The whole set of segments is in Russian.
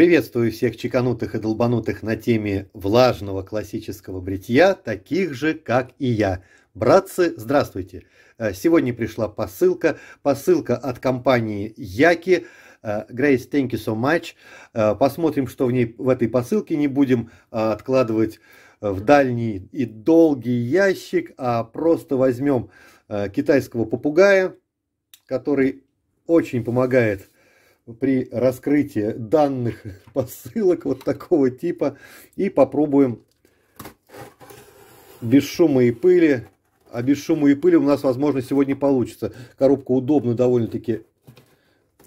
Приветствую всех чеканутых и долбанутых на теме влажного классического бритья, таких же, как и я. Братцы, здравствуйте! Э, сегодня пришла посылка, посылка от компании Яки. Э, Grace, thank you so much. Э, посмотрим, что в ней в этой посылке. Не будем откладывать в дальний и долгий ящик, а просто возьмем китайского попугая, который очень помогает при раскрытии данных посылок вот такого типа и попробуем без шума и пыли. А без шума и пыли у нас, возможно, сегодня получится. Коробка удобно довольно-таки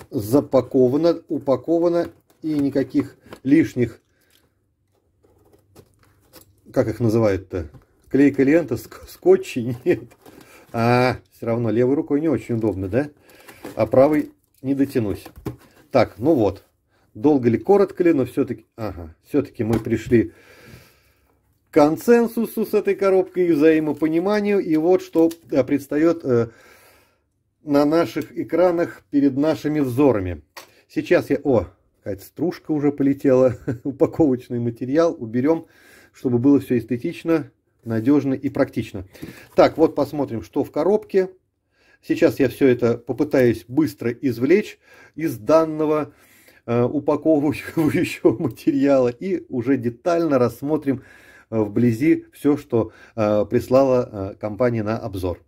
запакована, упакована и никаких лишних, как их называют-то, клейка лента, скотчей нет. А, все равно левой рукой не очень удобно, да? А правой не дотянусь. Так, ну вот. Долго ли, коротко ли, но все-таки... Ага, все-таки мы пришли к консенсусу с этой коробкой и взаимопониманию. И вот что э, предстает э, на наших экранах перед нашими взорами. Сейчас я... О, какая-то стружка уже полетела. Упаковочный материал уберем, чтобы было все эстетично, надежно и практично. Так, вот посмотрим, что в коробке. Сейчас я все это попытаюсь быстро извлечь из данного э, упаковывающего материала и уже детально рассмотрим э, вблизи все, что э, прислала э, компания на обзор.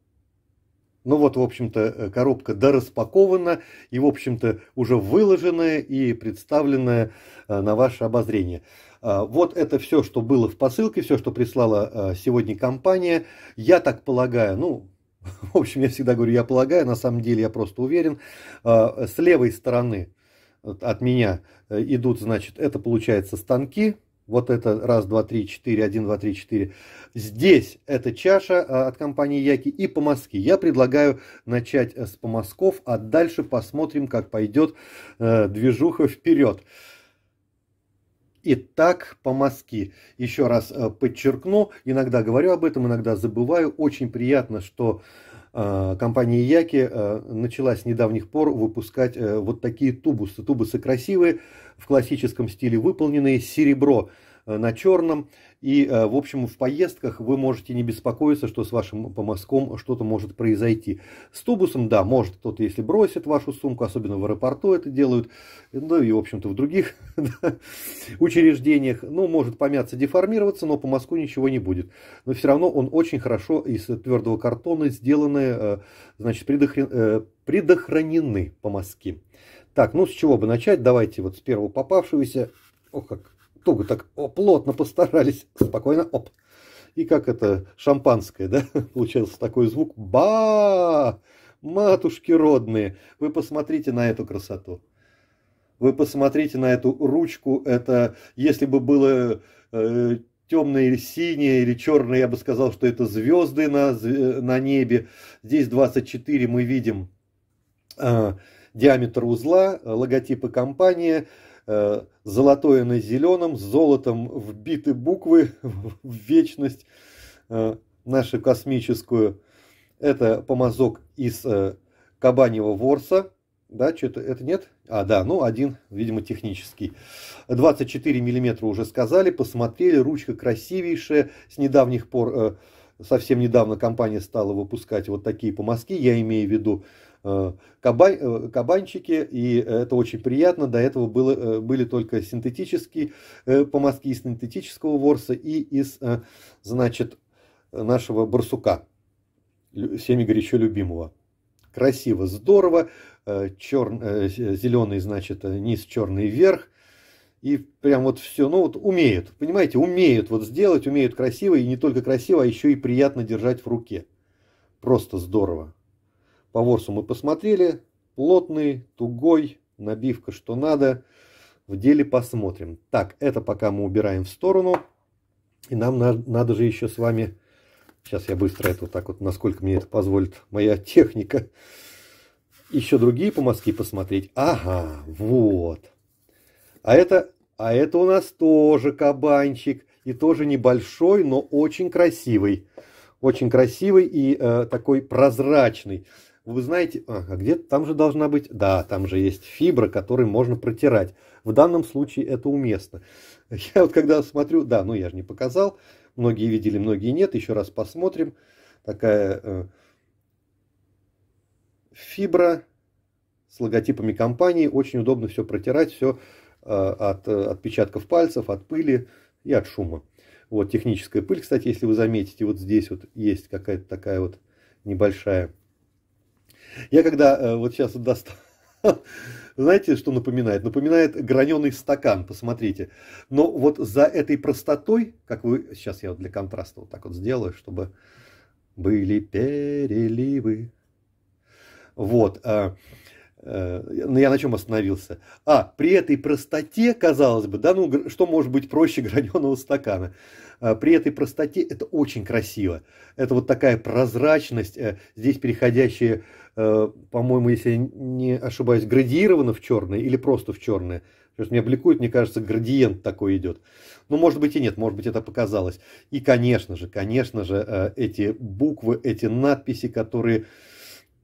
Ну вот, в общем-то, э, коробка дораспакована и, в общем-то, уже выложенная и представленная э, на ваше обозрение. Вот это все, что было в посылке, все, что прислала сегодня компания. Я так полагаю, ну, в общем, я всегда говорю, я полагаю, на самом деле я просто уверен, а, с левой стороны от меня э, идут, значит, это получается станки, вот это раз, два, три, четыре, один, два, три, четыре. Здесь эта чаша а, от компании Яки и по помазки. Я предлагаю начать э, с помазков, а дальше посмотрим, как пойдет э, движуха вперед и так по-мозги. Еще раз э, подчеркну, иногда говорю об этом, иногда забываю. Очень приятно, что э, компания Яки э, начала с недавних пор выпускать вот такие тубусы. Тубусы красивые, в классическом стиле выполненные, серебро. серебро Э, на черном. И, э, в общем, в поездках вы можете не беспокоиться, что с вашим помазком что-то может произойти. С тубусом, да, может кто-то, если бросит вашу сумку, особенно в аэропорту это делают, ну и, в общем-то, в других учреждениях, ну, может помяться, деформироваться, но по мазку ничего не будет. Но все равно он очень хорошо из твердого картона сделаны, э, значит, предохрен... по помазки. Так, ну, с чего бы начать? Давайте вот с первого попавшегося. Ох, как туго так о, плотно постарались. Спокойно, оп. И как это шампанское, да? Получился такой звук. Ба! Матушки родные, вы посмотрите на эту красоту. Вы посмотрите на эту ручку. Это, если бы было э, темное или синее или черное, я бы сказал, что это звезды на, на небе. Здесь 24 мы видим э, диаметр узла, логотипы компании. Э, золотое на зеленом, с золотом вбиты буквы в вечность э, нашу космическую. Это помазок из э, кабаньего Ворса. Да, что-то это нет? А, да, ну один, видимо, технический. 24 миллиметра уже сказали, посмотрели, ручка красивейшая. С недавних пор, совсем недавно компания стала выпускать вот такие помазки, я имею в виду Э, кабань, э, кабанчики, и это очень приятно. До этого было, э, были только синтетические помазки из синтетического ворса и из, значит, нашего барсука, всеми горячо любимого. Красиво, здорово, черный, зеленый, значит, низ, черный вверх, и прям вот все, ну вот умеют, понимаете, умеют вот сделать, умеют красиво, и не только красиво, а еще и приятно держать в руке. Просто здорово. По ворсу мы посмотрели. Плотный, тугой, набивка что надо. В деле посмотрим. Так, это пока мы убираем в сторону. И нам надо, надо же еще с вами... Сейчас я быстро это вот так вот, насколько мне это позволит моя техника. Еще другие помазки посмотреть. Ага, вот. А это, а это у нас тоже кабанчик. И тоже небольшой, но очень красивый. Очень красивый и э, такой прозрачный. Вы знаете, а, а, где-то там же должна быть, да, там же есть фибра, которой можно протирать. В данном случае это уместно. Я вот когда смотрю, да, ну я же не показал, многие видели, многие нет, еще раз посмотрим. Такая э, фибра с логотипами компании, очень удобно все протирать, все э, от э, отпечатков пальцев, от пыли и от шума. Вот техническая пыль, кстати, если вы заметите, вот здесь вот есть какая-то такая вот небольшая я когда э, вот сейчас достал... Знаете, что напоминает? Напоминает граненый стакан, посмотрите. Но вот за этой простотой, как вы... Сейчас я вот для контраста вот так вот сделаю, чтобы были переливы. Вот. А, а, я на чем остановился? А, при этой простоте, казалось бы, да ну, что может быть проще граненого стакана? А, при этой простоте это очень красиво. Это вот такая прозрачность, э, здесь переходящая, э, по-моему, если я не ошибаюсь, градиированно в черное или просто в черное. Сейчас меня бликует, мне кажется, градиент такой идет. Ну, может быть и нет, может быть это показалось. И, конечно же, конечно же, э, эти буквы, эти надписи, которые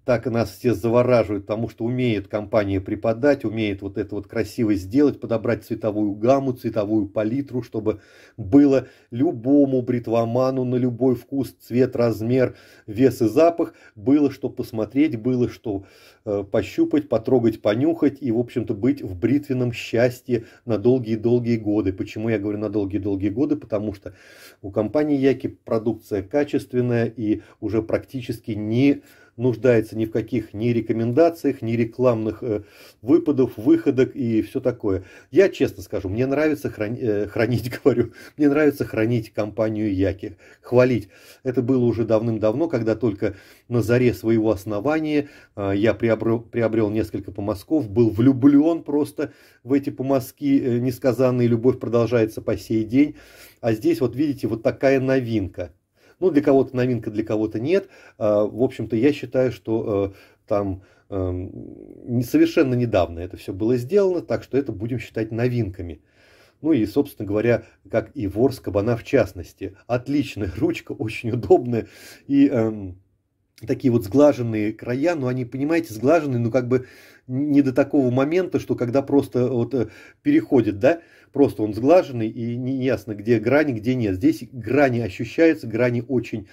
так нас все завораживают, потому что умеет компания преподать, умеет вот это вот красиво сделать, подобрать цветовую гамму, цветовую палитру, чтобы было любому бритвоману на любой вкус, цвет, размер, вес и запах, было что посмотреть, было что э, пощупать, потрогать, понюхать и, в общем-то, быть в бритвенном счастье на долгие-долгие годы. Почему я говорю на долгие-долгие годы? Потому что у компании Яки продукция качественная и уже практически не нуждается ни в каких ни рекомендациях, ни рекламных э, выпадов, выходок и все такое. Я честно скажу, мне нравится храни, э, хранить, говорю, мне нравится хранить компанию Яки, хвалить. Это было уже давным-давно, когда только на заре своего основания э, я приобрел, приобрел несколько помазков, был влюблен просто в эти помазки, э, несказанная любовь продолжается по сей день. А здесь вот видите, вот такая новинка – ну, для кого-то новинка, для кого-то нет. А, в общем-то, я считаю, что э, там эм, совершенно недавно это все было сделано, так что это будем считать новинками. Ну и, собственно говоря, как и ворс кабана в частности. Отличная ручка, очень удобная и эм, такие вот сглаженные края, но они, понимаете, сглаженные, но ну, как бы не до такого момента, что когда просто вот э, переходит, да, просто он сглаженный и не ясно, где грани, где нет. Здесь грани ощущаются, грани очень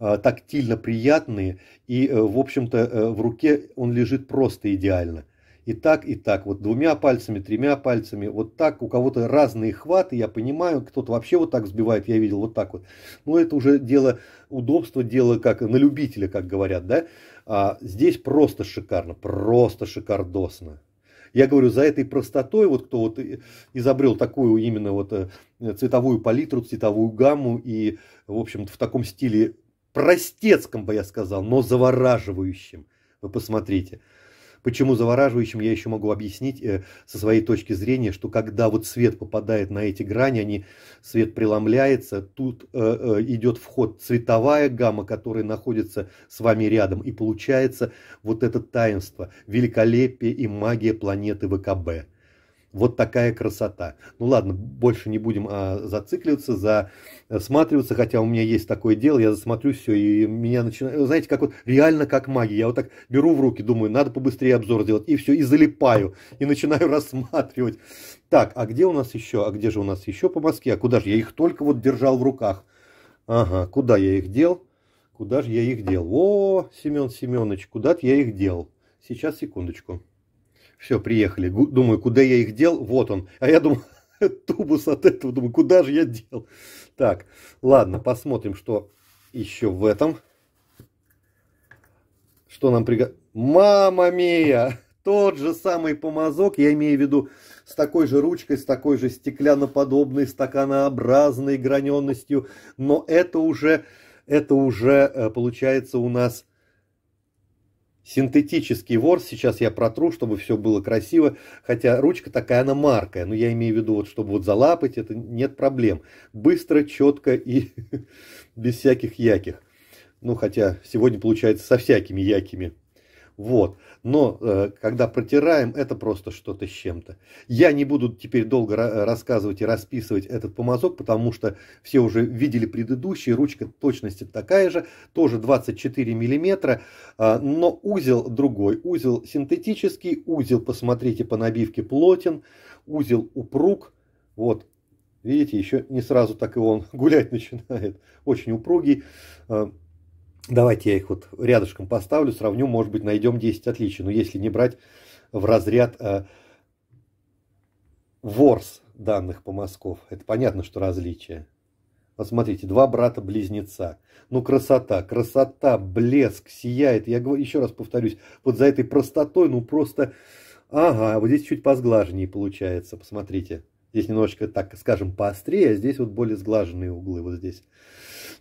э, тактильно приятные, и, э, в общем-то, э, в руке он лежит просто идеально и так, и так, вот двумя пальцами, тремя пальцами, вот так, у кого-то разные хваты, я понимаю, кто-то вообще вот так сбивает, я видел вот так вот, но это уже дело удобства, дело как на любителя, как говорят, да, а здесь просто шикарно, просто шикардосно. Я говорю, за этой простотой, вот кто вот изобрел такую именно вот э, цветовую палитру, цветовую гамму и, в общем-то, в таком стиле простецком, бы я сказал, но завораживающим. Вы посмотрите. Почему завораживающим я еще могу объяснить э, со своей точки зрения, что когда вот свет попадает на эти грани, они, свет преломляется, тут э, э, идет вход цветовая гамма, которая находится с вами рядом, и получается вот это таинство, великолепие и магия планеты ВКБ вот такая красота. Ну ладно, больше не будем а, зацикливаться, засматриваться, хотя у меня есть такое дело, я засмотрю все, и меня начинает, знаете, как вот реально как магия. Я вот так беру в руки, думаю, надо побыстрее обзор сделать и все, и залипаю, и начинаю рассматривать. Так, а где у нас еще, а где же у нас еще по Москве, а куда же, я их только вот держал в руках. Ага, куда я их дел? Куда же я их дел? О, Семен Семенович, куда-то я их дел. Сейчас, секундочку. Все, приехали. Думаю, куда я их дел? Вот он. А я думал, тубус от этого. Думаю, куда же я дел? Так, ладно, посмотрим, что еще в этом. Что нам приготовили? Мама мия! Тот же самый помазок, я имею в виду с такой же ручкой, с такой же стеклянноподобной стаканообразной граненностью, но это уже, это уже э, получается у нас Синтетический ворс, сейчас я протру, чтобы все было красиво, хотя ручка такая, она маркая, но я имею в виду, вот, чтобы вот залапать, это нет проблем. Быстро, четко и без всяких яких. Ну, хотя сегодня получается со всякими якими. Вот. Но э, когда протираем, это просто что-то с чем-то. Я не буду теперь долго рассказывать и расписывать этот помазок, потому что все уже видели предыдущий. Ручка точности такая же, тоже 24 миллиметра, э, но узел другой. Узел синтетический, узел, посмотрите, по набивке плотен, узел упруг. Вот, видите, еще не сразу так и он гулять начинает. Очень упругий. А, Давайте я их вот рядышком поставлю, сравню, может быть, найдем 10 отличий. Но если не брать в разряд э, ворс данных по Москов, это понятно, что различия. Вот смотрите, два брата-близнеца. Ну, красота, красота, блеск, сияет. Я говорю, еще раз повторюсь, вот за этой простотой, ну просто... Ага, вот здесь чуть позглажнее получается, посмотрите. Здесь немножечко, так скажем, поострее, а здесь вот более сглаженные углы вот здесь.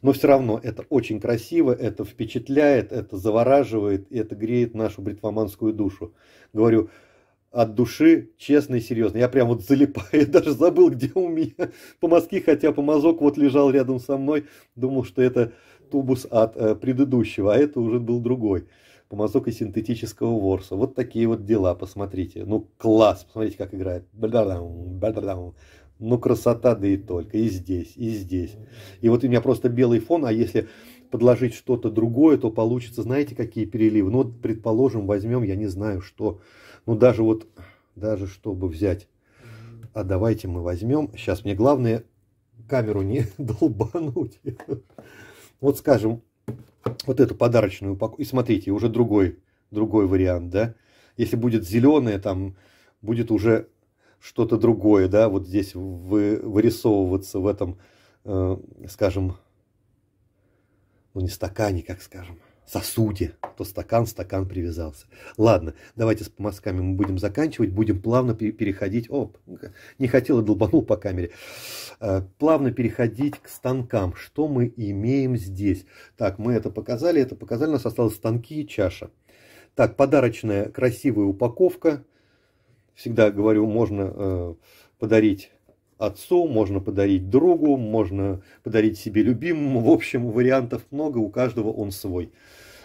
Но все равно это очень красиво, это впечатляет, это завораживает, и это греет нашу бритвоманскую душу. Говорю, от души, честно и серьезно. Я прям вот залипаю, я даже забыл, где у меня по мазки, хотя по мазок вот лежал рядом со мной, думал, что это тубус от э, предыдущего, а это уже был другой помазок из синтетического ворса. Вот такие вот дела, посмотрите. Ну, класс, посмотрите, как играет. Бальдардам, бальдардам. Ну, красота, да и только. И здесь, и здесь. И вот у меня просто белый фон, а если подложить что-то другое, то получится, знаете, какие переливы. Ну, вот, предположим, возьмем, я не знаю, что. Ну, даже вот, даже чтобы взять. А давайте мы возьмем. Сейчас мне главное камеру не долбануть. Вот скажем, вот эту подарочную упаковку. И смотрите, уже другой, другой вариант, да. Если будет зеленое, там будет уже что-то другое, да, вот здесь вы, вырисовываться в этом, э, скажем, ну не стакане, как скажем, сосуде, то стакан, стакан привязался. Ладно, давайте с мазками мы будем заканчивать, будем плавно переходить, оп не хотел и долбанул по камере, э, плавно переходить к станкам. Что мы имеем здесь? Так, мы это показали, это показали, у нас осталось станки и чаша. Так, подарочная красивая упаковка. Всегда говорю, можно э, подарить отцу, можно подарить другу, можно подарить себе любимому. В общем, вариантов много, у каждого он свой.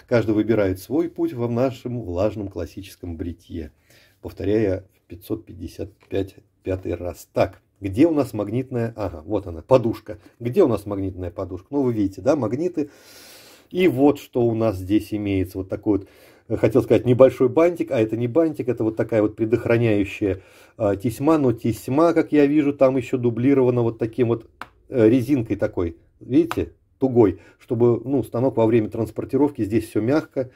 Каждый выбирает свой путь в нашем влажном классическом бритье. Повторяя 555 пятый раз. Так, где у нас магнитная... Ага, вот она, подушка. Где у нас магнитная подушка? Ну, вы видите, да, магниты. И вот что у нас здесь имеется. Вот такой вот хотел сказать, небольшой бантик, а это не бантик, это вот такая вот предохраняющая э, тесьма, но тесьма, как я вижу, там еще дублирована вот таким вот э, резинкой такой, видите, тугой, чтобы, ну, станок во время транспортировки, здесь все мягко,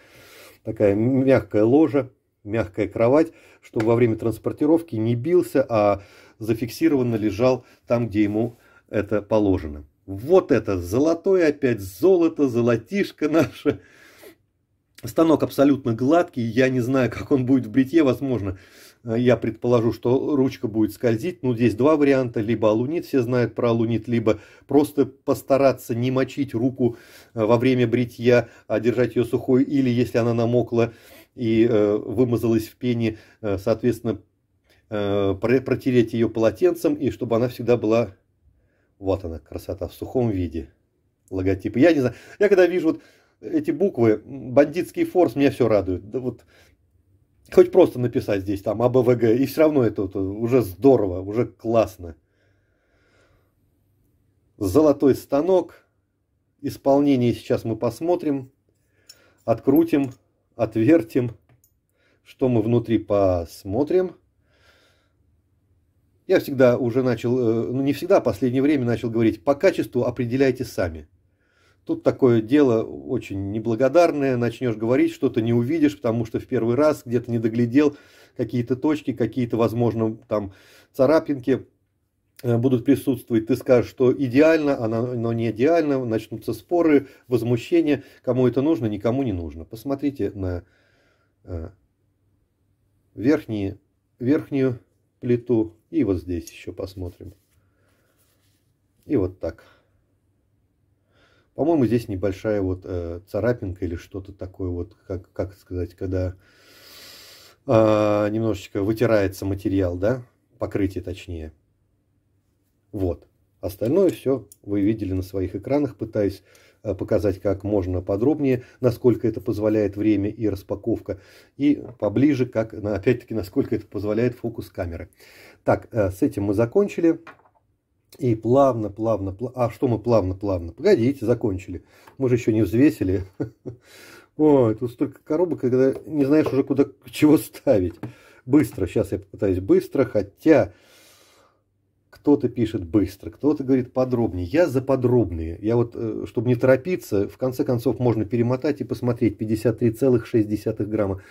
такая мягкая ложа, мягкая кровать, чтобы во время транспортировки не бился, а зафиксированно лежал там, где ему это положено. Вот это золотое опять золото, золотишко наше. Станок абсолютно гладкий, я не знаю, как он будет в бритье, возможно, э, я предположу, что ручка будет скользить. Но ну, здесь два варианта, либо алунит, все знают про алунит, либо просто постараться не мочить руку э, во время бритья, а держать ее сухой, или если она намокла и э, вымазалась в пене, э, соответственно, э, протереть ее полотенцем, и чтобы она всегда была, вот она, красота, в сухом виде логотипа. Я не знаю, я когда вижу вот эти буквы, бандитский форс, меня все радует. Да вот хоть просто написать здесь там АБВГ, и все равно это вот, уже здорово, уже классно. Золотой станок. Исполнение сейчас мы посмотрим. Открутим, отвертим. Что мы внутри посмотрим. Я всегда уже начал, э, ну не всегда, а последнее время начал говорить, по качеству определяйте сами. Тут такое дело очень неблагодарное, начнешь говорить, что-то не увидишь, потому что в первый раз где-то не доглядел какие-то точки, какие-то, возможно, там царапинки э, будут присутствовать, ты скажешь, что идеально, а оно не идеально, начнутся споры, возмущения, кому это нужно, никому не нужно. Посмотрите на э, верхние, верхнюю плиту и вот здесь еще посмотрим. И вот так. По-моему, здесь небольшая вот э, царапинка или что-то такое, вот, как, как сказать, когда э, немножечко вытирается материал, да, покрытие точнее. Вот. Остальное все вы видели на своих экранах. пытаясь э, показать как можно подробнее, насколько это позволяет время и распаковка, и поближе, как, опять-таки, насколько это позволяет фокус камеры. Так, э, с этим мы закончили. И плавно, плавно, плавно. А что мы плавно, плавно? Погодите, закончили. Мы же еще не взвесили. Ой, тут столько коробок, когда не знаешь уже куда чего ставить. Быстро, сейчас я попытаюсь быстро, хотя кто-то пишет быстро, кто-то говорит подробнее. Я за подробные. Я вот, э, чтобы не торопиться, в конце концов можно перемотать и посмотреть 53,6 грамма.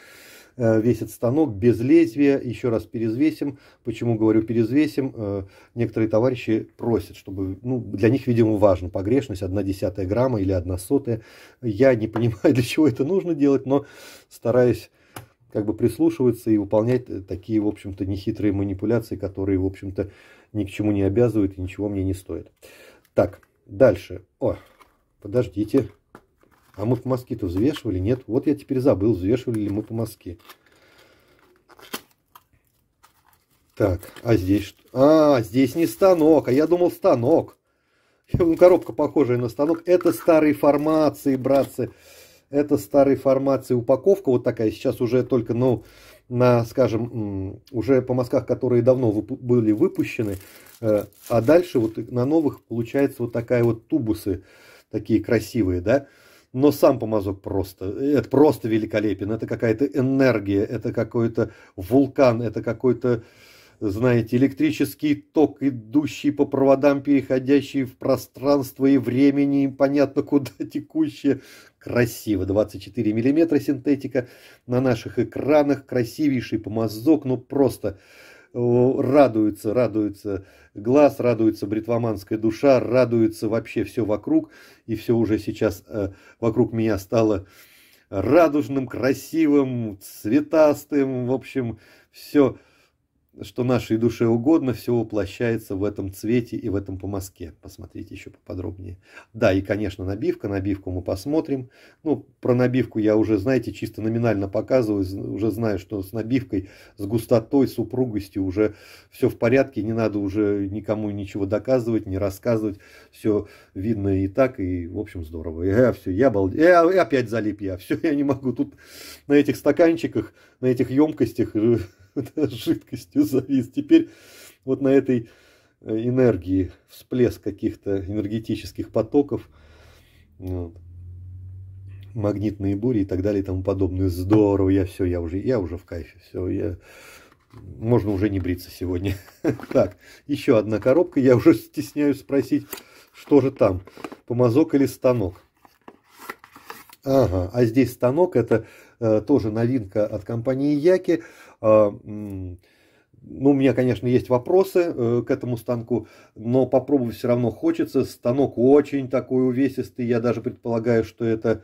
Э, весит станок без лезвия. Еще раз перезвесим. Почему говорю перезвесим? Э, некоторые товарищи просят, чтобы, ну, для них, видимо, важно погрешность 1 десятая грамма или 1 сотая. Я не понимаю, для чего это нужно делать, но стараюсь как бы прислушиваться и выполнять э, такие, в общем-то, нехитрые манипуляции, которые, в общем-то, ни к чему не обязывают и ничего мне не стоит. Так, дальше. О, подождите. А мы по мазке-то взвешивали? Нет. Вот я теперь забыл, взвешивали ли мы по мазке. Так, а здесь что? А, здесь не станок, а я думал станок. Ну, коробка похожая на станок. Это старые формации, братцы. Это старые формации. Упаковка вот такая. Сейчас уже только, ну, на, скажем, уже по мазках, которые давно вып были выпущены. Э, а дальше вот на новых получается вот такая вот тубусы. Такие красивые, да? но сам помазок просто, это просто великолепен, это какая-то энергия, это какой-то вулкан, это какой-то, знаете, электрический ток, идущий по проводам, переходящий в пространство и времени, непонятно куда текущее. Красиво, 24 миллиметра синтетика на наших экранах, красивейший помазок, ну просто радуется, радуется глаз, радуется бритвоманская душа, радуется вообще все вокруг, и все уже сейчас э, вокруг меня стало радужным, красивым, цветастым, в общем, все что нашей душе угодно, все воплощается в этом цвете и в этом помазке. Посмотрите еще поподробнее. Да, и, конечно, набивка. Набивку мы посмотрим. Ну, про набивку я уже, знаете, чисто номинально показываю. Уже знаю, что с набивкой, с густотой, с упругостью уже все в порядке. Не надо уже никому ничего доказывать, не рассказывать. Все видно и так, и, в общем, здорово. Э, я все, я балд Я, э, опять залип я. Все, я не могу. Тут на этих стаканчиках, на этих емкостях э, жидкостью завис. Теперь вот на этой э, энергии, всплеск каких-то энергетических потоков, вот, магнитные бури и так далее и тому подобное. Здорово, я все, я уже, я уже в кайфе, все, я можно уже не бриться сегодня. так, еще одна коробка, я уже стесняюсь спросить, что же там, помазок или станок? Ага, а здесь станок, это э, тоже новинка от компании Яки. А, ну, у меня, конечно, есть вопросы э, к этому станку, но попробовать все равно хочется. Станок очень такой увесистый. Я даже предполагаю, что это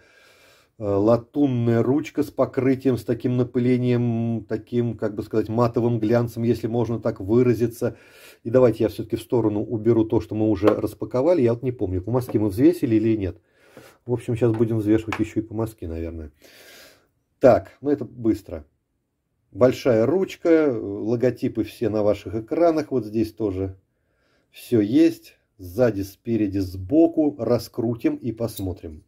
э, латунная ручка с покрытием, с таким напылением, таким, как бы сказать, матовым глянцем, если можно так выразиться. И давайте я все-таки в сторону уберу то, что мы уже распаковали. Я вот не помню, по маске мы взвесили или нет. В общем, сейчас будем взвешивать еще и по маске, наверное. Так, ну это быстро. Большая ручка, логотипы все на ваших экранах, вот здесь тоже все есть. Сзади, спереди, сбоку раскрутим и посмотрим.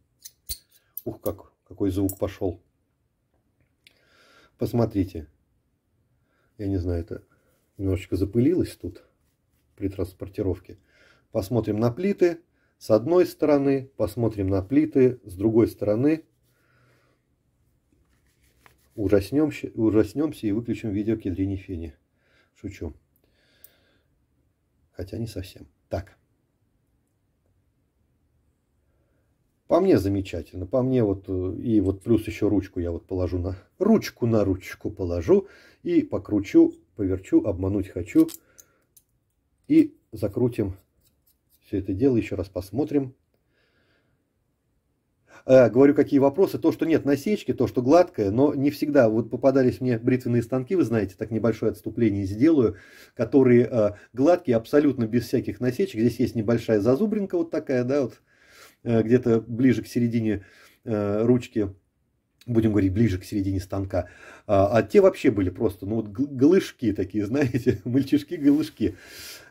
Ух, как, какой звук пошел. Посмотрите. Я не знаю, это немножечко запылилось тут при транспортировке. Посмотрим на плиты с одной стороны, посмотрим на плиты с другой стороны ужаснемся, ужаснемся и выключим видео к ядрине фени. Шучу. Хотя не совсем. Так. По мне замечательно. По мне вот э, и вот плюс еще ручку я вот положу на ручку на ручку положу и покручу, поверчу, обмануть хочу. И закрутим все это дело. Еще раз посмотрим. Э, говорю, какие вопросы, то, что нет насечки, то, что гладкое, но не всегда. Вот попадались мне бритвенные станки, вы знаете, так небольшое отступление сделаю, которые э, гладкие, абсолютно без всяких насечек. Здесь есть небольшая зазубринка вот такая, да, вот э, где-то ближе к середине ручки будем говорить, ближе к середине станка. А, а те вообще были просто, ну вот голышки такие, знаете, мальчишки-голышки.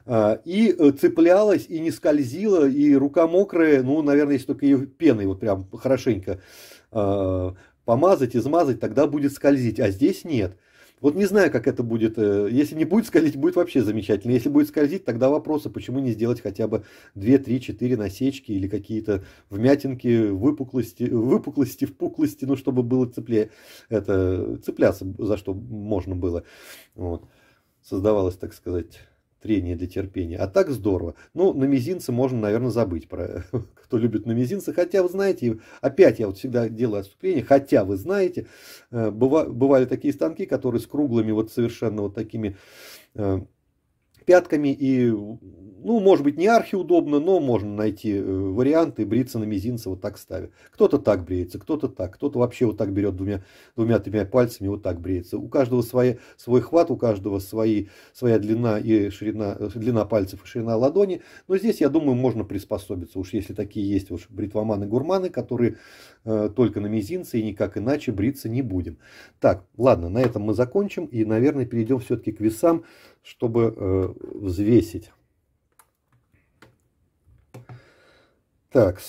А, и э, цеплялась, и не скользила, и рука мокрая, ну, наверное, если только ее пеной вот прям хорошенько а, помазать, измазать, тогда будет скользить, а здесь нет. Вот не знаю, как это будет. Э, если не будет скользить, будет вообще замечательно. Если будет скользить, тогда вопросы, почему не сделать хотя бы 2, 3, 4 насечки или какие-то вмятинки, выпуклости, выпуклости, впуклости, ну, чтобы было цеплее, это, цепляться, за что можно было. Вот. Создавалась, так сказать, трение для терпения. А так здорово. Ну, на мизинце можно, наверное, забыть про кто любит на мизинце. Хотя, вы знаете, опять я вот всегда делаю отступление, хотя вы знаете, э, бывали такие станки, которые с круглыми вот совершенно вот такими э, пятками и, ну, может быть, не архиудобно, но можно найти э, варианты бриться на мизинце вот так ставя. Кто-то так бреется, кто-то так, кто-то вообще вот так берет двумя, двумя-тремя пальцами вот так бреется. У каждого свои, свой хват, у каждого свои, своя длина и ширина, длина пальцев и ширина ладони. Но здесь, я думаю, можно приспособиться. Уж если такие есть уж бритвоманы-гурманы, которые э, только на мизинце и никак иначе бриться не будем. Так, ладно, на этом мы закончим и, наверное, перейдем все-таки к весам чтобы э, взвесить. Так,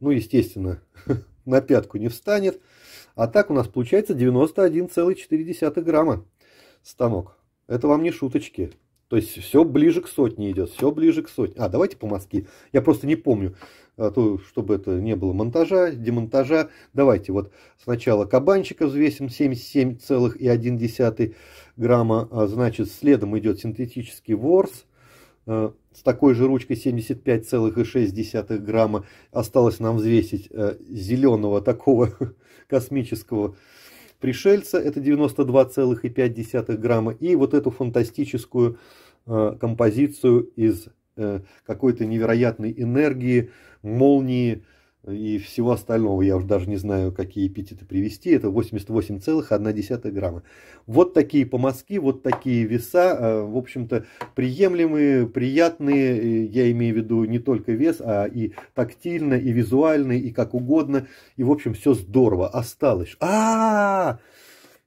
ну, естественно, на пятку не встанет. А так у нас получается 91,4 грамма станок. Это вам не шуточки. То есть все ближе к сотне идет, все ближе к сотне. А, давайте по Москве. Я просто не помню, а, то, чтобы это не было монтажа, демонтажа. Давайте вот сначала кабанчика взвесим 77,1 грамма. А значит, следом идет синтетический ворс а, с такой же ручкой 75,6 грамма. Осталось нам взвесить а, зеленого такого космического пришельца, это 92,5 грамма, и вот эту фантастическую э, композицию из э, какой-то невероятной энергии, молнии, и всего остального. Я уже даже не знаю, какие эпитеты привести. Это 88,1 грамма. Вот такие помазки, вот такие веса, э, в общем-то, приемлемые, приятные. Я имею в виду не только вес, а и тактильно, и визуально, и как угодно. И, в общем, все здорово. Осталось. А, -а, -а!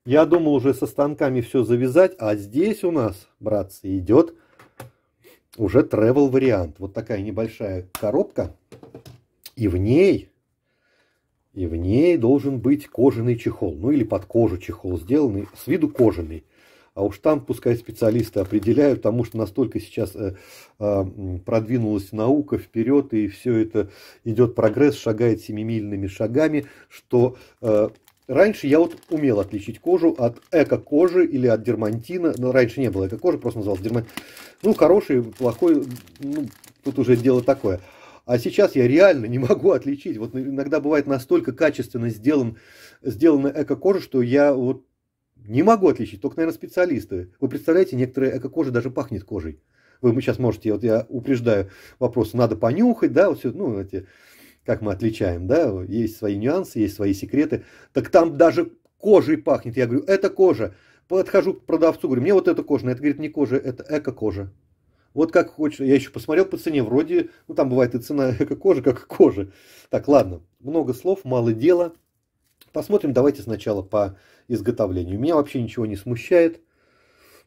Я думал уже со станками все завязать, а здесь у нас, братцы, идет уже travel вариант. Вот такая небольшая коробка. И в ней, и в ней должен быть кожаный чехол, ну или под кожу чехол сделанный, с виду кожаный. А уж там пускай специалисты определяют, потому что настолько сейчас э, э, продвинулась наука вперед, и все это идет прогресс, шагает семимильными шагами, что э, Раньше я вот умел отличить кожу от эко-кожи или от дермантина. Но раньше не было эко-кожи, просто называлось дермантин. Ну, хороший, плохой, ну, тут уже дело такое. А сейчас я реально не могу отличить. Вот иногда бывает настолько качественно сделан, сделана эко-кожа, что я вот не могу отличить, только, наверное, специалисты. Вы представляете, некоторые эко-кожа даже пахнет кожей. Вы сейчас можете, вот я упреждаю вопрос, надо понюхать, да, вот все, ну, эти, как мы отличаем, да, есть свои нюансы, есть свои секреты. Так там даже кожей пахнет. Я говорю, это кожа. Подхожу к продавцу, говорю, мне вот эта кожа. Это, говорит, не кожа, это эко-кожа. Вот как хочешь, я еще посмотрел по цене, вроде, ну там бывает и цена как кожи, как кожи. Так, ладно, много слов, мало дела. Посмотрим, давайте сначала по изготовлению. Меня вообще ничего не смущает.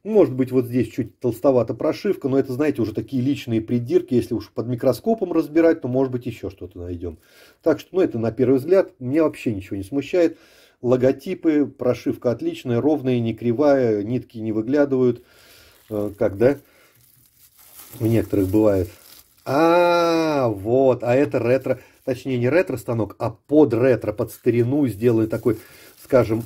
Может быть, вот здесь чуть толстовата прошивка, но это, знаете, уже такие личные придирки. Если уж под микроскопом разбирать, то, может быть, еще что-то найдем. Так что, ну, это на первый взгляд. Меня вообще ничего не смущает. Логотипы, прошивка отличная, ровная, не кривая, нитки не выглядывают. Э, как, да? у некоторых бывает. А, вот, а это ретро, точнее не ретро-станок, а под ретро, под старину сделали такой, скажем,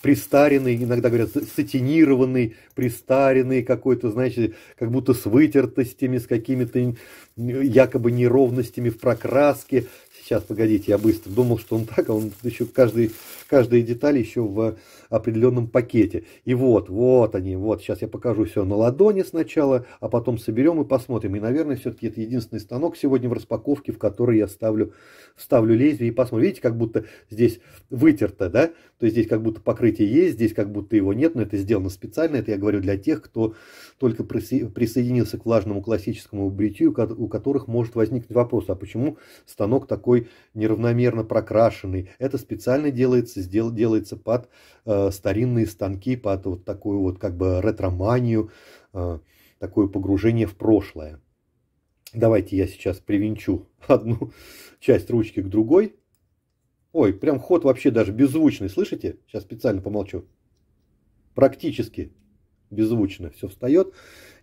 пристаренный, иногда говорят, сатинированный, пристаренный какой-то, знаете, как будто с вытертостями, с какими-то якобы неровностями в прокраске. Сейчас, погодите, я быстро думал, что он так, а он еще каждый, каждая деталь еще в определенном пакете. И вот, вот они, вот, сейчас я покажу все на ладони сначала, а потом соберем и посмотрим. И, наверное, все-таки это единственный станок сегодня в распаковке, в который я ставлю, ставлю лезвие и посмотрим. Видите, как будто здесь вытерто, да? То есть здесь как будто покрытие есть, здесь как будто его нет, но это сделано специально. Это я говорю для тех, кто только присоединился к влажному классическому бритью, у которых может возникнуть вопрос, а почему станок такой неравномерно прокрашенный? Это специально делается, сдел делается под э, старинные станки под вот такую вот как бы ретроманию, э, такое погружение в прошлое. Давайте я сейчас привинчу одну часть ручки к другой. Ой, прям ход вообще даже беззвучный, слышите? Сейчас специально помолчу. Практически беззвучно все встает.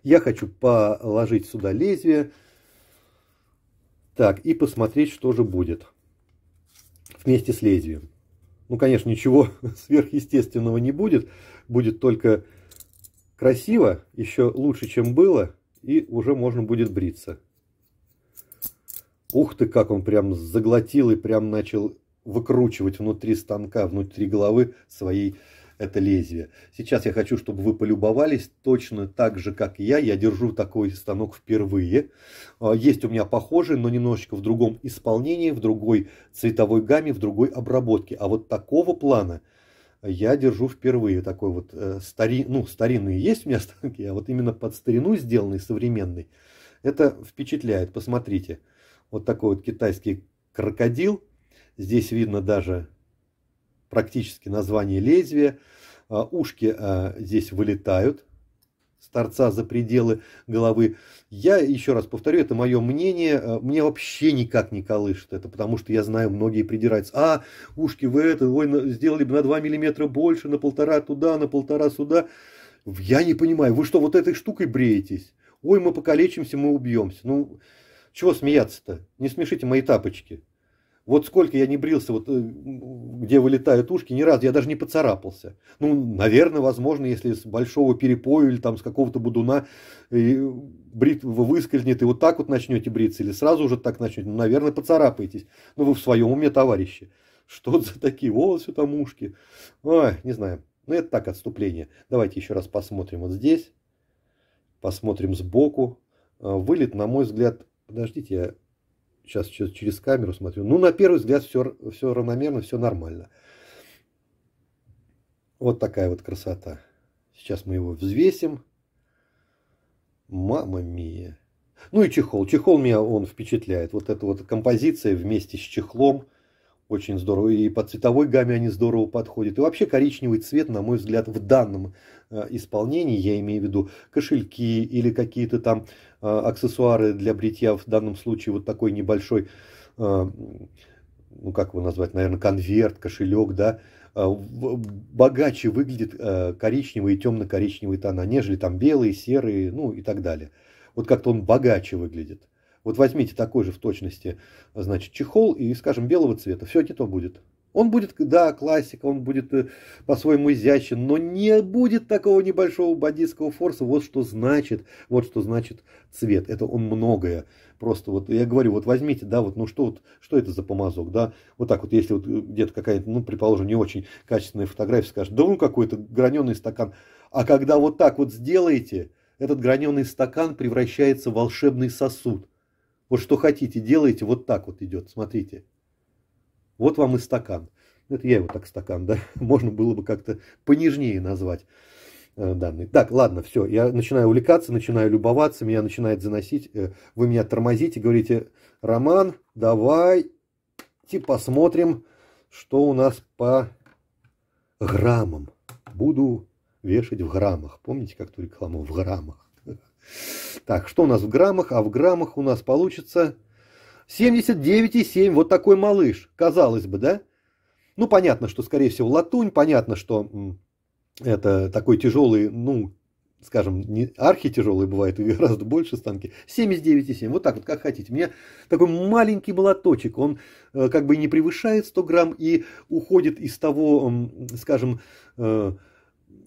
Я хочу положить сюда лезвие. Так, и посмотреть, что же будет вместе с лезвием. Ну, конечно, ничего сверхъестественного не будет. Будет только красиво, еще лучше, чем было, и уже можно будет бриться. Ух ты, как он прям заглотил и прям начал выкручивать внутри станка, внутри головы своей это лезвие. Сейчас я хочу, чтобы вы полюбовались точно так же, как и я. Я держу такой станок впервые. А, есть у меня похожий, но немножечко в другом исполнении, в другой цветовой гамме, в другой обработке. А вот такого плана я держу впервые такой вот э, стари, ну, старинные есть у меня станки, а вот именно под старину сделанный, современный, это впечатляет. Посмотрите, вот такой вот китайский крокодил. Здесь видно даже практически название лезвия. А, ушки а, здесь вылетают с торца за пределы головы. Я еще раз повторю, это мое мнение, а, мне вообще никак не колышет это, потому что я знаю, многие придираются, а, ушки вы это, ой, сделали бы на 2 миллиметра больше, на полтора туда, на полтора сюда. Я не понимаю, вы что, вот этой штукой бреетесь? Ой, мы покалечимся, мы убьемся. Ну, чего смеяться-то? Не смешите мои тапочки. Вот сколько я не брился, вот э, где вылетают ушки, ни разу я даже не поцарапался. Ну, наверное, возможно, если с большого перепоя или там с какого-то будуна и э, бритва выскользнет, и вот так вот начнете бриться, или сразу уже так начнете, ну, наверное, поцарапаетесь. Ну, вы в своем уме, товарищи. Что за такие волосы там ушки? Ой, не знаю. Ну, это так, отступление. Давайте еще раз посмотрим вот здесь. Посмотрим сбоку. Э, вылет, на мой взгляд... Подождите, я сейчас через камеру смотрю, ну, на первый взгляд все, все равномерно, все нормально. Вот такая вот красота. Сейчас мы его взвесим. Мама мия. Ну и чехол. Чехол меня он впечатляет. Вот эта вот композиция вместе с чехлом – очень здорово. И по цветовой гамме они здорово подходят. И вообще коричневый цвет, на мой взгляд, в данном э, исполнении, я имею в виду кошельки или какие-то там э, аксессуары для бритья, в данном случае вот такой небольшой, э, ну как его назвать, наверное, конверт, кошелек, да, богаче выглядит коричневый и темно-коричневые тона, нежели там белые, серые, ну и так далее. Вот как-то он богаче выглядит. Вот возьмите такой же в точности, значит, чехол и, скажем, белого цвета. Все не то будет. Он будет, да, классика, он будет э, по-своему изящен, но не будет такого небольшого бандитского форса. Вот что значит, вот что значит цвет. Это он многое. Просто вот, я говорю, вот возьмите, да, вот, ну что, вот, что это за помазок, да, вот так вот, если вот где-то какая-то, ну, предположим, не очень качественная фотография, скажет, да ну какой-то граненый стакан. А когда вот так вот сделаете, этот граненый стакан превращается в волшебный сосуд вот что хотите, делайте, вот так вот идет, смотрите. Вот вам и стакан. Это я его так стакан, да. Можно было бы как-то понежнее назвать э, данный. Так, ладно, все, я начинаю увлекаться, начинаю любоваться, меня начинает заносить, э, вы меня тормозите, говорите, Роман, давайте посмотрим, что у нас по граммам. Буду вешать в граммах. Помните, как ту рекламу? В граммах. Так, что у нас в граммах? А в граммах у нас получится 79,7. Вот такой малыш, казалось бы, да? Ну, понятно, что, скорее всего, латунь, понятно, что это такой тяжелый, ну, скажем, не архитяжелый бывает гораздо больше станки, 79,7, вот так вот, как хотите. У меня такой маленький молоточек, он э, как бы не превышает 100 грамм и уходит из того, скажем, э,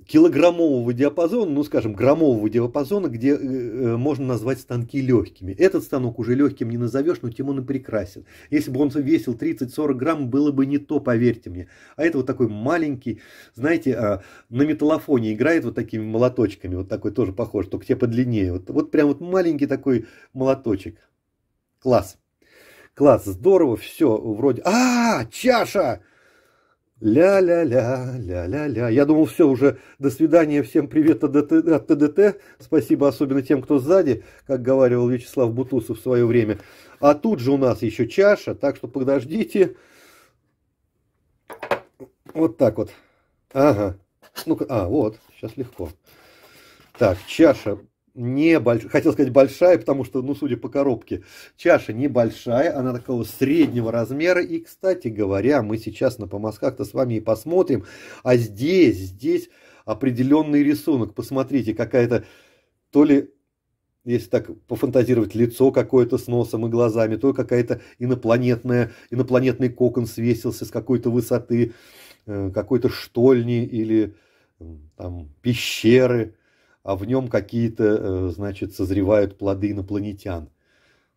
килограммового диапазона, ну скажем, граммового диапазона, где э, э можно назвать станки легкими. Этот станок уже легким не назовешь, но тем он и прекрасен. Если бы он весил 30-40 грамм, было бы не то, поверьте мне. А это вот такой маленький, знаете, э, на металлофоне играет вот такими молоточками, вот такой тоже похож, только те подлиннее. Вот, вот прям вот маленький такой молоточек. Класс. Класс, здорово, все, вроде... А, -а, -а чаша! Ля-ля-ля, ля-ля-ля. Я думал, все, уже до свидания, всем привет от ТДТ. Спасибо особенно тем, кто сзади, как говорил Вячеслав Бутусов в свое время. А тут же у нас еще чаша, так что подождите. Вот так вот. Ага. ну а, вот, сейчас легко. Так, чаша небольшая, хотел сказать большая, потому что, ну, судя по коробке, чаша небольшая, она такого среднего размера. И, кстати говоря, мы сейчас на помазках-то с вами и посмотрим, а здесь, здесь определенный рисунок. Посмотрите, какая-то то ли если так пофантазировать, лицо какое-то с носом и глазами, то какая-то инопланетная, инопланетный кокон свесился с какой-то высоты, э, какой-то штольни или там пещеры а в нем какие-то, э, значит, созревают плоды инопланетян.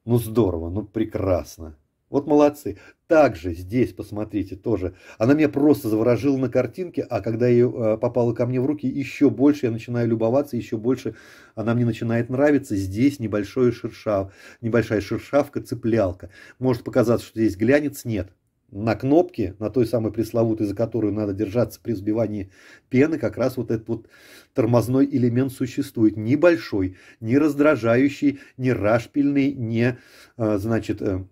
Ну здорово, ну прекрасно. Вот молодцы. Также здесь, посмотрите, тоже. Она меня просто заворожила на картинке, а когда ее э, попала ко мне в руки, еще больше я начинаю любоваться, еще больше она мне начинает нравиться. Здесь небольшой шершав, небольшая шершавка, цеплялка. Может показаться, что здесь глянец, нет на кнопке, на той самой пресловутой, за которую надо держаться при взбивании пены, как раз вот этот вот тормозной элемент существует. Небольшой, не раздражающий, не рашпильный, не, э, значит, э,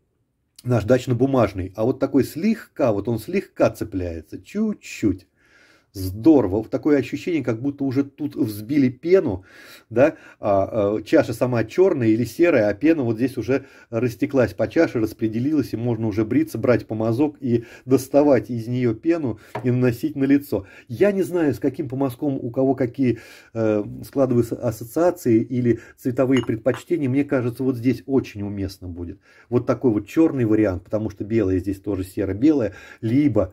наждачно-бумажный. А вот такой слегка, вот он слегка цепляется, чуть-чуть здорово. Такое ощущение, как будто уже тут взбили пену, да, а, а, чаша сама черная или серая, а пена вот здесь уже растеклась по чаше, распределилась, и можно уже бриться, брать помазок и доставать из нее пену и наносить на лицо. Я не знаю, с каким помазком у кого какие э, складываются ассоциации или цветовые предпочтения. Мне кажется, вот здесь очень уместно будет. Вот такой вот черный вариант, потому что белое здесь тоже серо-белое, либо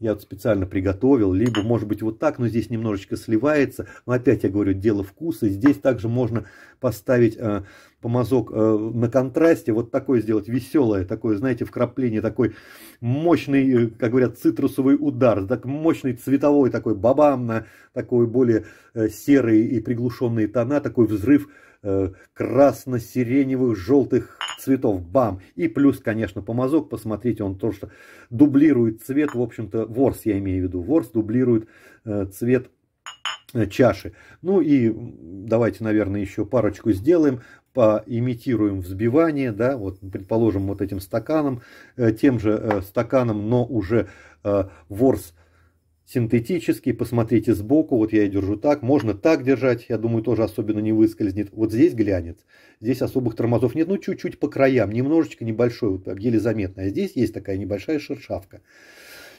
я вот специально приготовил, либо, может быть, вот так, но здесь немножечко сливается. Но опять я говорю, дело вкуса. Здесь также можно поставить э, помазок э, на контрасте, вот такое сделать веселое, такое, знаете, вкрапление, такой мощный, э, как говорят, цитрусовый удар, так мощный цветовой такой бабам на такой более э, серые и приглушенные тона, такой взрыв Э, красно-сиреневых, желтых цветов. Бам! И плюс, конечно, помазок. Посмотрите, он то что дублирует цвет, в общем-то, ворс я имею в виду. Ворс дублирует э, цвет э, чаши. Ну и давайте, наверное, еще парочку сделаем, поимитируем взбивание, да, вот, предположим, вот этим стаканом, э, тем же стаканом, но уже ворс синтетический, посмотрите сбоку, вот я и держу так, можно так держать, я думаю, тоже особенно не выскользнет. Вот здесь глянец, здесь особых тормозов нет, ну чуть-чуть по краям, немножечко небольшой, вот еле заметно, а здесь есть такая небольшая шершавка.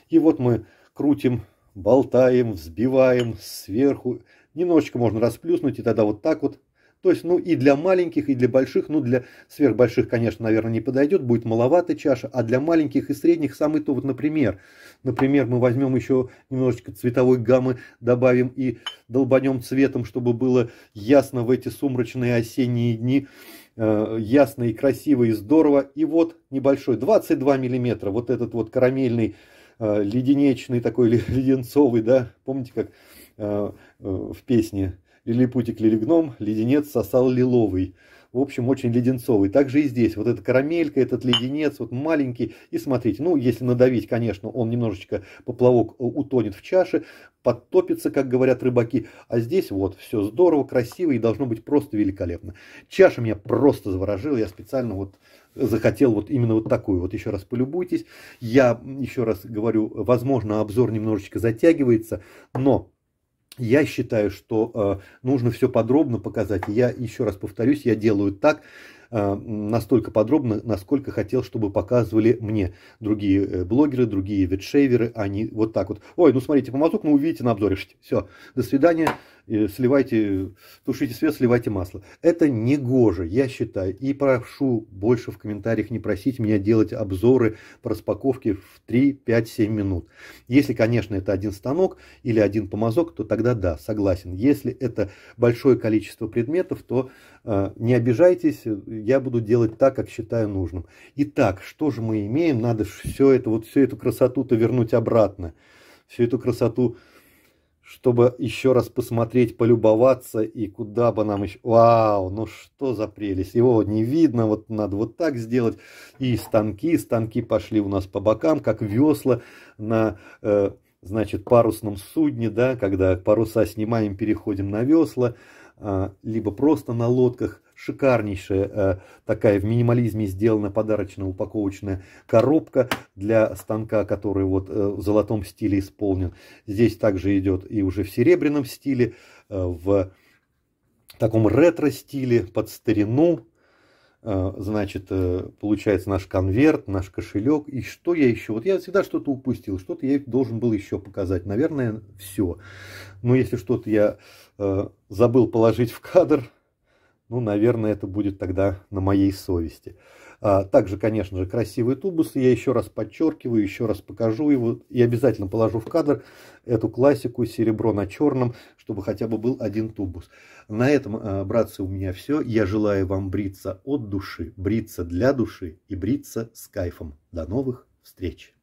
И вот мы крутим, болтаем, взбиваем сверху, немножечко можно расплюснуть, и тогда вот так вот то есть, ну и для маленьких, и для больших, ну для сверхбольших, конечно, наверное, не подойдет, будет маловато чаша, а для маленьких и средних самый то, вот, например, например, мы возьмем еще немножечко цветовой гаммы, добавим и долбанем цветом, чтобы было ясно в эти сумрачные осенние дни, э, ясно и красиво и здорово. И вот небольшой, 22 миллиметра, вот этот вот карамельный, э, леденечный такой, леденцовый, да, помните, как э, в песне Лилипутик липутик лилигном, леденец сосал лиловый. В общем, очень леденцовый. Также и здесь. Вот эта карамелька, этот леденец, вот маленький. И смотрите, ну, если надавить, конечно, он немножечко, поплавок э, утонет в чаше, подтопится, как говорят рыбаки. А здесь вот все здорово, красиво и должно быть просто великолепно. Чаша меня просто заворожила. Я специально вот захотел вот именно вот такую. Вот еще раз полюбуйтесь. Я еще раз говорю, возможно, обзор немножечко затягивается, но я считаю, что э, нужно все подробно показать. Я еще раз повторюсь, я делаю так э, настолько подробно, насколько хотел, чтобы показывали мне другие э, блогеры, другие ветшейверы, они вот так вот. Ой, ну смотрите, помазок, мы ну увидите на обзоре. Все, до свидания сливайте, тушите свет, сливайте масло. Это не гоже, я считаю. И прошу больше в комментариях не просить меня делать обзоры по распаковке в 3, 5, 7 минут. Если, конечно, это один станок или один помазок, то тогда да, согласен. Если это большое количество предметов, то э, не обижайтесь, я буду делать так, как считаю нужным. Итак, что же мы имеем? Надо все это, вот всю эту красоту-то вернуть обратно. Всю эту красоту чтобы еще раз посмотреть, полюбоваться и куда бы нам еще... Вау, ну что за прелесть, его не видно, вот надо вот так сделать. И станки, станки пошли у нас по бокам, как весла на, э, значит, парусном судне, да, когда паруса снимаем, переходим на весла, э, либо просто на лодках – шикарнейшая э, такая в минимализме сделана подарочная упаковочная коробка для станка, который вот э, в золотом стиле исполнен. Здесь также идет и уже в серебряном стиле, э, в таком ретро-стиле, под старину. Значит, получается наш конверт, наш кошелек. И что я еще? Вот я всегда что-то упустил, что-то я должен был еще показать. Наверное, все. Но если что-то я забыл положить в кадр, ну, наверное, это будет тогда на моей совести. А, также, конечно же, красивый тубус. я еще раз подчеркиваю, еще раз покажу его, и обязательно положу в кадр эту классику «Серебро на черном», чтобы хотя бы был один тубус. На этом, а, братцы, у меня все. Я желаю вам бриться от души, бриться для души и бриться с кайфом. До новых встреч!